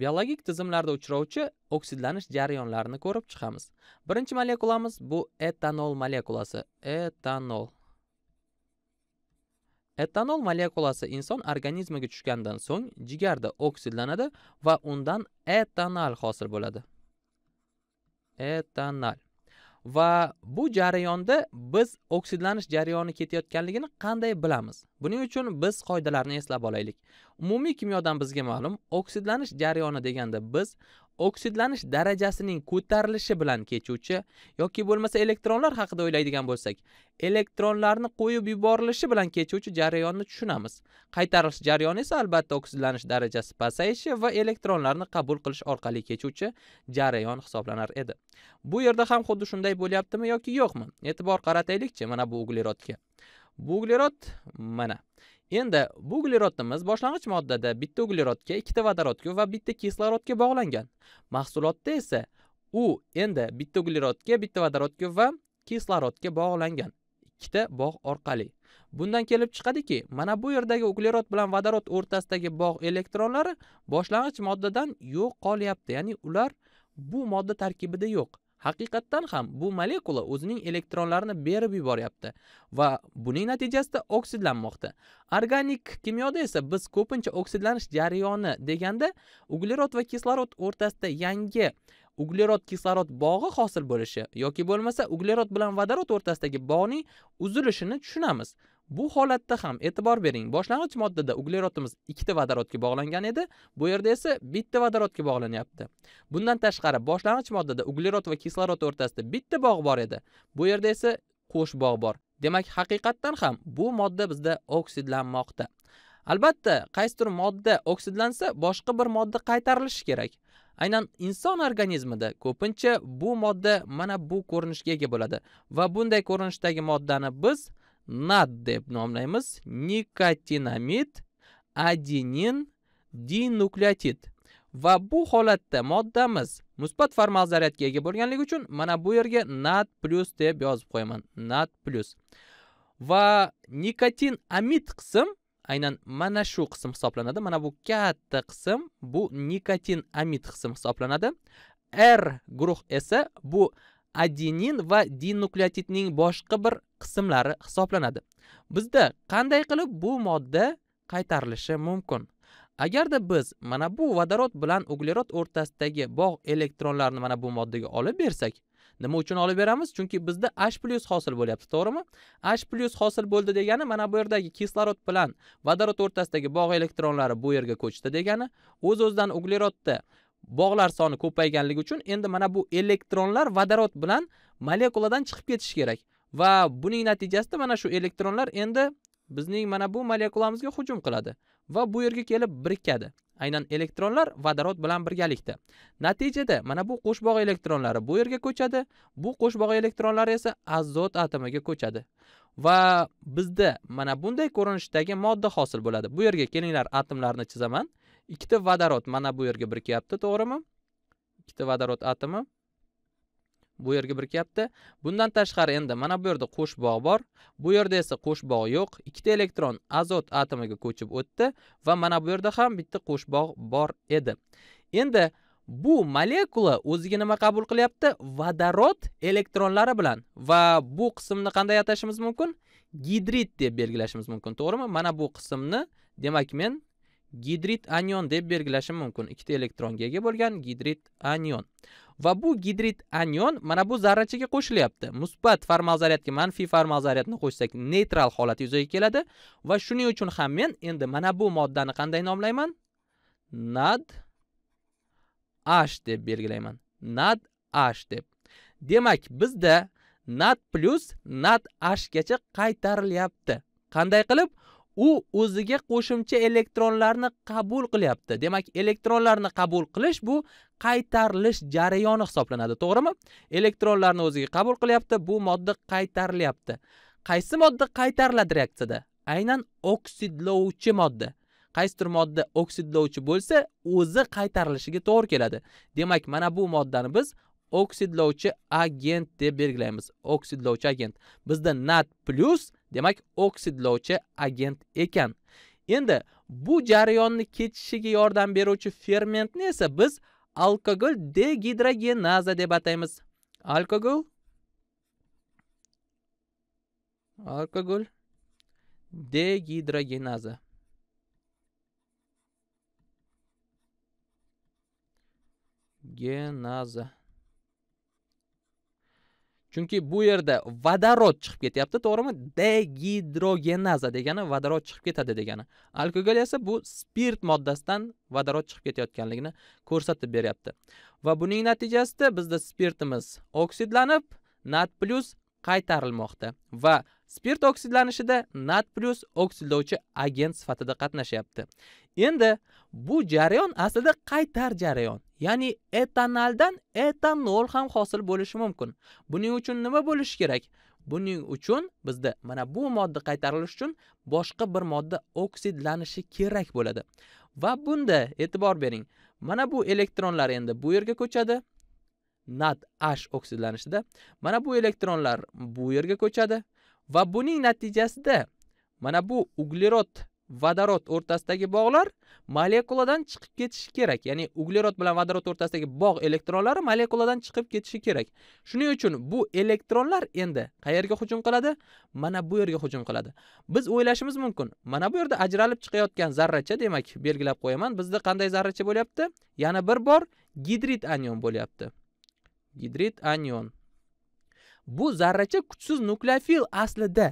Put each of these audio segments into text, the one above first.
biologik tizimlarda uchrovchi oksidlanish jarayonlarini ko'rib chiqamiz birinchi molekulamiz bu etanol molekulasi etanol etanol molekulasi inson organizmiga tushgandan so'ng jigarda oksidlanadi va undan etanal hosil bo'ladi etanal va bu jarayonda biz oksidlanish jarayoni ketayotganligini qanday bilamiz buning uchun biz qoidalarni eslab olaylik umumiy kimyodan bizga ma'lum oksidlanish jarayoni deganda biz oksidlanish darajasining ko'tarilishi bilan kechuvchi yoki bo'lmasa elektronlar haqida o'ylaydigan bo'lsak elektronlarni qo'yib yuborilishi bilan kechuvchi jarayonni tushunamiz qaytarilish jarayoni esa albatta oksidlanish darajasi pasayishi va elektronlarni qabul qilish orqali kechuvchi jarayon hisoblanar edi bu yerda ham xuddi shunday bo'lyaptimi yoki yo'qmi e'tibor qarataylikchi mana bu uglerodga bu uglerod mana Endi bu uglerodimiz boshlang'ich moddada bitta uglerodga, ikkita vodorodga va bitta kislorodga bog'langan. Mahsulotda esa u endi bitta uglerodga, bitta vodorodga va kislorodga bog'langan. ikkita bog' orqali. Bundan kelib chiqadiki, mana bu yerdagi uglerod bilan vodorod o'rtasidagi bog' elektronlari boshlang'ich moddadan yo'q qolyapti, ya'ni ular bu modda tarkibida yo'q. haqiqatdan ham bu molekula o'zining elektronlarini berib yuboryapti va buning natijasida oksidlanmoqda organik kimyoda esa biz ko'pincha oksidlanish jarayoni deganda uglerod va kislorod o'rtasida yangi uglerod kislorod bog'i hosil bo'lishi yoki bo'lmasa uglerod bilan vodorod o'rtasidagi bog'ning uzilishini tushunamiz bu holatda ham e'tibor bering boshlang'ich moddada uglerodimiz ta vodorodga bog'langan edi bu yerda esa 1 ta vodorodga bog'lanyapti bundan tashqari boshlang'ich moddada uglerod va kislorod o'rtasida 1 ta bog' bor edi bu yerda esa qo'sh bog' bor demak haqiqatdan ham bu modda bizda oksidlanmoqda albatta qaysidir modda oksidlansa boshqa bir modda qaytarilishi kerak aynan inson organizmida ko'pincha bu modda mana bu ko'rinishga ega bo'ladi va bunday ko'rinishdagi moddani biz nat deb nomlaymiz nikotinamid adenin dinukleotid va bu holatda moddamiz musbat formal zaryadga ega bo'lganligi uchun mana bu yerga nat plus deb yozib qo'yaman nat plus va nikotin amid qism aynan mana shu qism hisoblanadi mana bu katta qism bu nikotin amid qism hisoblanadi r guruh esa bu adenin va dinukleotidning boshqa bir qismlari hisoblanadi bizda qanday qilib bu modda qaytarilishi mumkin agarda biz mana bu vodorod bilan uglerod o'rtasidagi bog' elektronlarini mana bu moddaga olib bersak nima uchun olib beramiz chunki bizda h plyus hosil bo'lyapti to'g'rimi h plyus hosil bo'ldi degani mana bu yerdagi kislorod bilan vodorod o'rtasidagi bog' elektronlari bu yerga ko'chdi degani o'z o'zidan uglerodda bog'lar soni ko'payganligi uchun endi mana bu elektronlar vodorod bilan molekuladan chiqib ketishi kerak va buning natijasida mana shu elektronlar endi bizning mana bu molekulamizga hujum qiladi va bu yerga kelib birikadi aynan elektronlar vodorod bilan birgalikda natijada mana bu qo'shbog' elektronlari bu yerga ko'chadi bu qo'shbog' elektronlari esa azot atomiga ko'chadi va bizda mana bunday ko'rinishdagi modda hosil bo'ladi bu yerga kelinglar atomlarni chizaman ikkita vodorod mana bu yerga birikyapti to'g'rimi ikkita vodorod atomi bu yerga birikyapti bundan tashqari endi mana bu yerda qo'sh bog' bor bu yerda esa qo'sh bog' yo'q ikkita elektron azot atomiga ko'chib o'tdi va mana bu yerda ham bitta qo'sh bog' bor edi endi bu molekula o'ziga nima qabul qilyapti vodorod elektronlari bilan va bu qismni qanday atashimiz mumkin gidrid deb belgilashimiz mumkin to'g'rimi mana bu qismni demak men gidrit anion deb belgilashi mumkin ikkita elektronga ega bo'lgan gidrit anion va bu gidrit anion mana bu zarrachaga qo'shilyapti musbat formal zaryadga manfiy formal zaryadni qo'shsak neytral holat yuzaga keladi va shuning uchun ham men endi mana bu moddani qanday nomlayman nad h deb belgilayman nad h deb demak bizda nad plus nad hgacha qaytarilyapti qanday qilib u o'ziga qo'shimcha elektronlarni qabul qilyapti demak elektronlarni qabul qilish bu qaytarilish jarayoni hisoblanadi to'g'rimi elektronlarni o'ziga qabul qilyapti bu modda qaytarilyapti qaysi modda qaytariladi reaksiyada aynan oksidlovchi modda qaysidir modda oksidlovchi bo'lsa o'zi qaytarilishiga to'g'ri keladi demak mana bu moddani biz oksidlovchi agent deb belgilaymiz oksidlovchi agent bizda nat plyus demak oksidlovchi agent ekan endi bu jarayonni kechishiga yordam beruvchi fermentni esa biz alkogol degidrogenaza deb ataymiz alkogol alkogol degidrogenaza genaza chunki bu yerda vodorod chiqib ketyapti to'g'rimi degidrogenaza degani vodorod chiqib ketadi degani alkogol esa bu spirt moddasidan vodorod chiqib ketayotganligini ko'rsatib beryapti va buning natijasida bizda spirtimiz oksidlanib nat plyus qaytarilmoqda va spirt oksidlanishida nat plyus oksidlovchi agent sifatida qatnashyapti endi bu jarayon aslida qaytar jarayon ya'ni etanoldan etanol ham hosil bo'lishi mumkin. Buning uchun nima bo'lishi kerak? Buning uchun bizda mana bu modda qaytarilish uchun boshqa bir modda oksidlanishi kerak bo'ladi. Va bunda e'tibor bering. Mana bu elektronlar endi bu yerga ko'chadi. nat H oksidlanishida mana bu elektronlar bu yerga ko'chadi va buning natijasida mana bu uglerod vodorod o'rtasidagi bog'lar molekuladan chiqib ketishi kerak ya'ni uglerod bilan vodorod o'rtasidagi bog' elektronlari molekuladan chiqib ketishi kerak shuning uchun bu elektronlar endi qayerga hujum qiladi mana bu yerga hujum qiladi biz o'ylashimiz mumkin mana bu yerda ajralib chiqayotgan zarracha demak belgilab qo'yaman bizda qanday zarracha bo'lyapti yana bir bor gidrid anion bo'lyapti gidrid anion bu zarracha kuchsiz nukleofil aslida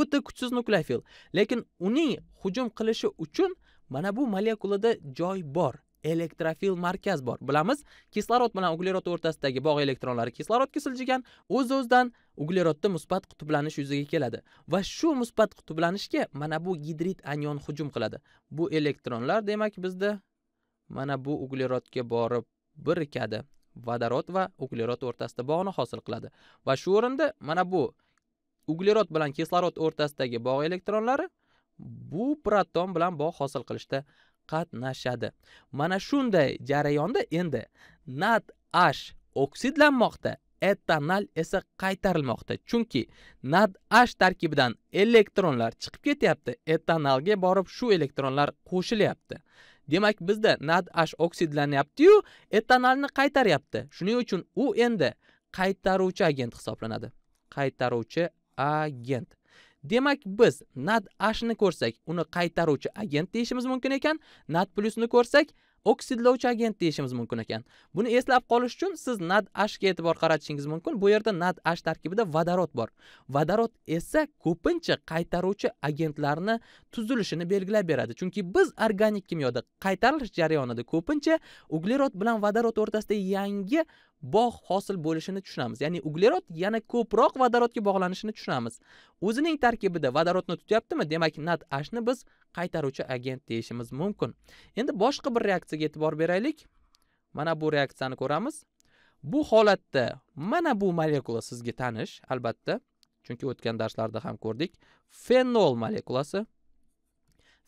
o'ta kuchsiz nukleofil lekin uning hujum qilishi uchun mana bu molekulada joy bor elektrofil markaz bor bilamiz kislorod bilan uglerod o'rtasidagi bog' elektronlari kislorodga siljigan o'z o'zidan uglerodda musbat qutblanish yuzaga keladi va shu musbat qutblanishga mana bu gidrid anion hujum qiladi bu elektronlar demak bizda mana bu uglerodga borib birikadi vodorod va uglerod o'rtasida bog'ni hosil qiladi va shu o'rinda mana bu uglerod bilan kislorod o'rtasidagi bog' elektronlari bu proton bilan bog' hosil qilishda qatnashadi mana shunday jarayonda endi nat h oksidlanmoqda etanol esa qaytarilmoqda chunki nat h tarkibidan elektronlar chiqib ketyapti etanolga borib shu elektronlar qo'shilyapti demak bizda nat h oksidlanyaptiyu etanolni qaytaryapti shuning uchun u endi qaytaruvchi agent hisoblanadi qaytaruvchi agent demak biz nat ni ko'rsak uni qaytaruvchi agent deyishimiz mumkin ekan nat ni ko'rsak oksidlovchi agent deyishimiz mumkin ekan buni eslab qolish uchun siz nad ashga e'tibor qaratishingiz mumkin bu yerda nat ash tarkibida vodorod bor vodorod esa ko'pincha qaytaruvchi agentlarni tuzilishini belgilab beradi chunki biz organik kimyoda qaytarilish jarayonida ko'pincha uglerod bilan vodorod o'rtasida yangi bog' hosil bo'lishini tushunamiz ya'ni uglerod yana ko'proq vodorodga bog'lanishini tushunamiz o'zining tarkibida vodorodni tutyaptimi demak nat ashni biz qaytaruvchi agent deyishimiz mumkin endi boshqa bir reaksiyaga e'tibor beraylik mana bu reaksiyani ko'ramiz bu holatda mana bu molekula sizga tanish albatta chunki o'tgan darslarda ham ko'rdik fenol molekulasi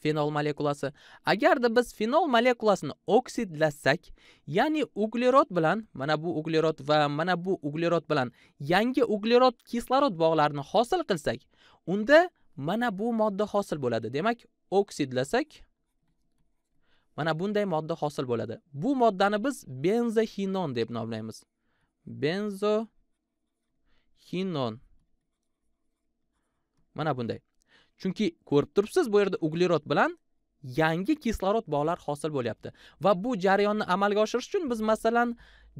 fenol molekulasi agarda biz fenol molekulasini oksidlasak ya'ni uglerod bilan mana bu uglerod va mana bu uglerod bilan yangi uglerod kislorod bog'larini hosil qilsak unda mana bu modda hosil bo'ladi demak oksidlasak mana bunday modda hosil bo'ladi bu moddani biz benzoxinon deb nomlaymiz benzoxinon mana bunday chunki ko'rib turibsiz bu yerda uglerod bilan yangi kislorod bog'lar hosil bo'lyapti va bu jarayonni amalga oshirish uchun biz masalan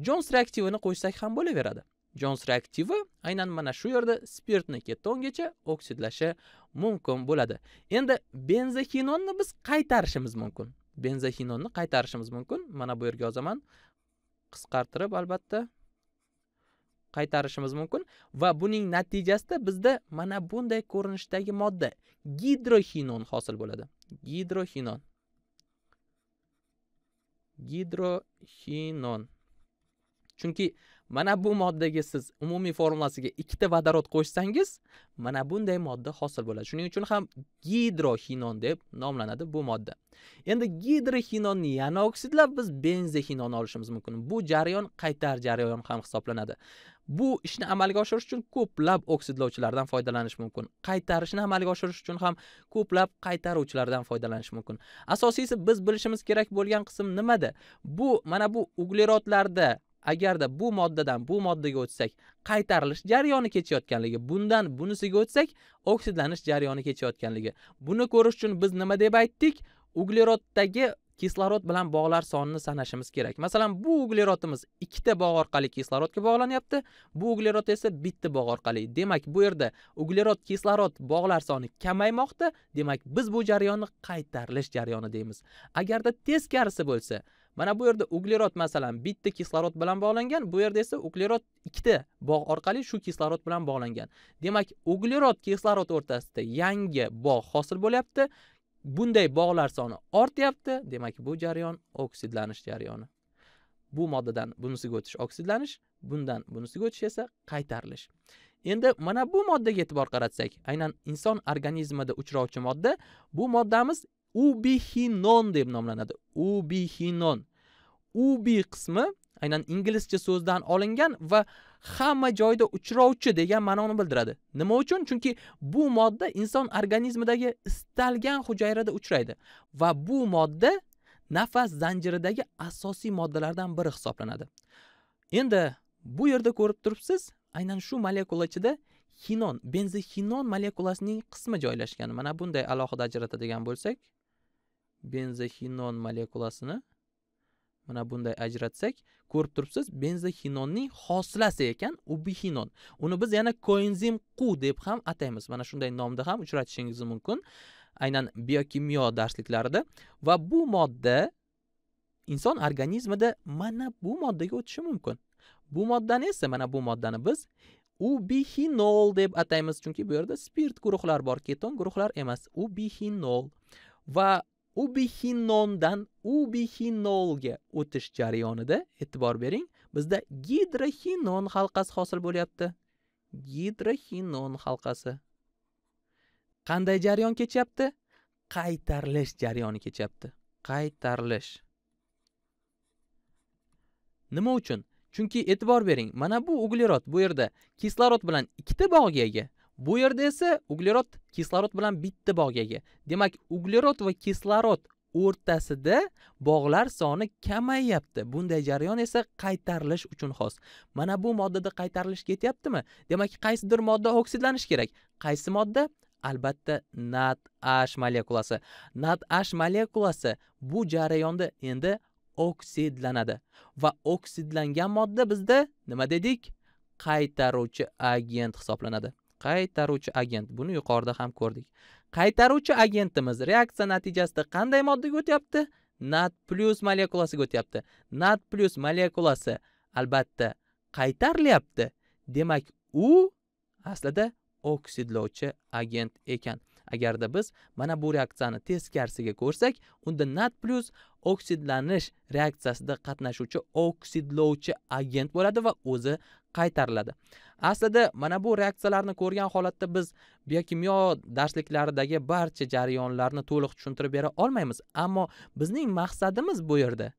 jons reaktivini qo'shsak ham bo'laveradi jons reaktivi aynan mana shu yerda spirtni ketongacha oksidlashi mumkin bo'ladi endi benzoxinonni biz qaytarishimiz mumkin benzoxinonni qaytarishimiz mumkin mana bu yerga yozaman qisqartirib albatta qaytarishimiz mumkin va buning natijasida bizda mana bunday ko'rinishdagi modda gidroxinon hosil bo'ladi gidroxinon gidroxinon chunki mana bu moddaga siz umumiy formulasiga ikkita vodorod qo'shsangiz mana bunday modda hosil bo'ladi shuning uchun ham gidroxinon deb nomlanadi bu modda endi gidroxinonni yana oksidlab biz benzoxinonni olishimiz mumkin bu jarayon qaytar jarayon ham hisoblanadi bu ishni amalga oshirish uchun ko'plab oksidlovchilardan foydalanish mumkin qaytarishni amalga oshirish uchun ham ko'plab qaytaruvchilardan foydalanish mumkin asosiysi biz bilishimiz kerak bo'lgan qism nimada bu mana bu uglerodlarda agarda bu moddadan bu moddaga o'tsak qaytarilish jarayoni kechayotganligi bundan bunisiga o'tsak oksidlanish jarayoni kechayotganligi buni ko'rish uchun biz nima deb aytdik ugleroddagi kislorod bilan bog'lar sonini sanashimiz kerak masalan bu uglerodimiz ikkita bog' orqali kislorodga bog'lanyapti bu uglerod esa bitta bog' orqali demak bu yerda uglerod kislorod bog'lar soni kamaymoqda demak biz bu jarayonni qaytarilish jarayoni deymiz agarda teskarisi bo'lsa mana bu yerda uglerod masalan bitta kislorod bilan bog'langan bu yerda esa uglerod ikkita bog' orqali shu kislorod bilan bog'langan demak uglerod kislorod o'rtasida yangi bog' hosil bo'lyapti bunday bog'lar soni ortyapti demak bu jarayon oksidlanish jarayoni bu moddadan bunisiga o'tish oksidlanish bundan bunisiga o'tish esa qaytarilish endi mana bu moddaga e'tibor qaratsak aynan inson organizmida uchrovchi modda bu moddamiz ubixinon deb nomlanadi ubixinon ubi qismi aynan inglizcha so'zdan olingan va hamma joyda uchrovchi degan ma'noni bildiradi nima uchun chunki bu modda inson organizmidagi istalgan hujayrada uchraydi va bu modda nafas zanjiridagi asosiy moddalardan biri hisoblanadi endi bu yerda ko'rib turibsiz aynan shu molekula ichida xinon benzoxinon molekulasining qismi joylashgan mana bunday alohida ajratadigan bo'lsak benzoxinon molekulasini mana bunday ajratsak ko'rib turibsiz benzoxinonning hosilasi ekan ubixinon uni biz yana koenzim qu deb ham ataymiz mana shunday nomda ham uchratishingiz mumkin aynan biokimyo darsliklarida va bu modda inson organizmida mana bu moddaga o'tishi mumkin bu moddani esa mana bu moddani biz ubixinol deb ataymiz chunki bu yerda spirt guruhlar bor keton guruhlar emas ubixinol va ubihinondan ubihinolga o'tish jarayonida e'tibor bering bizda gidrohinon halqasi hosil bo'lyapti gidrohinon halqasi qanday jarayon kechyapti qaytarilish jarayoni kechyapti qaytarilish nima uchun chunki e'tibor bering mana bu uglerod bu yerda kislorod bilan ikkita bog'ga ega bu yerda esa uglerod kislorod bilan bitta bog'ga ega demak uglerod va kislorod o'rtasida bog'lar soni kamayyapti bunday jarayon esa qaytarilish uchun xos mana bu moddada qaytarilish ketyaptimi demak qaysidir modda oksidlanishi kerak qaysi modda albatta NADH molekulasi NADH molekulasi bu jarayonda endi oksidlanadi va oksidlangan modda bizda nima dedik qaytaruvchi agent hisoblanadi qaytaruvchi agent buni yuqorida ham ko'rdik qaytaruvchi agentimiz reaksiya natijasida qanday moddaga o'tyapti nat plyus molekulasiga o'tyapti nat plyus molekulasi albatta qaytarilyapti demak u aslida oksidlovchi agent ekan agarda biz mana bu reaksiyani teskarisiga ko'rsak unda nat plyus oksidlanish reaksiyasida qatnashuvchi oksidlovchi agent bo'ladi va o'zi qaytariladi aslida mana bu reaksiyalarni ko'rgan holatda biz biokimyo darsliklaridagi barcha jarayonlarni to'liq tushuntirib bera olmaymiz ammo bizning maqsadimiz bu yerda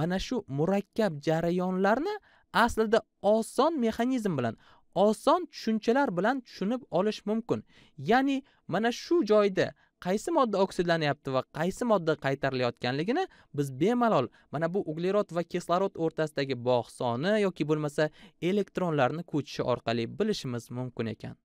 mana shu murakkab jarayonlarni aslida oson mexanizm bilan oson tushunchalar bilan tushunib olish mumkin ya'ni mana shu joyda qaysi modda oksidlanyapti va qaysi modda qaytarilayotganligini biz bemalol mana bu uglerod va kislorod o'rtasidagi bog' soni yoki bo'lmasa elektronlarni ko'chishi orqali bilishimiz mumkin ekan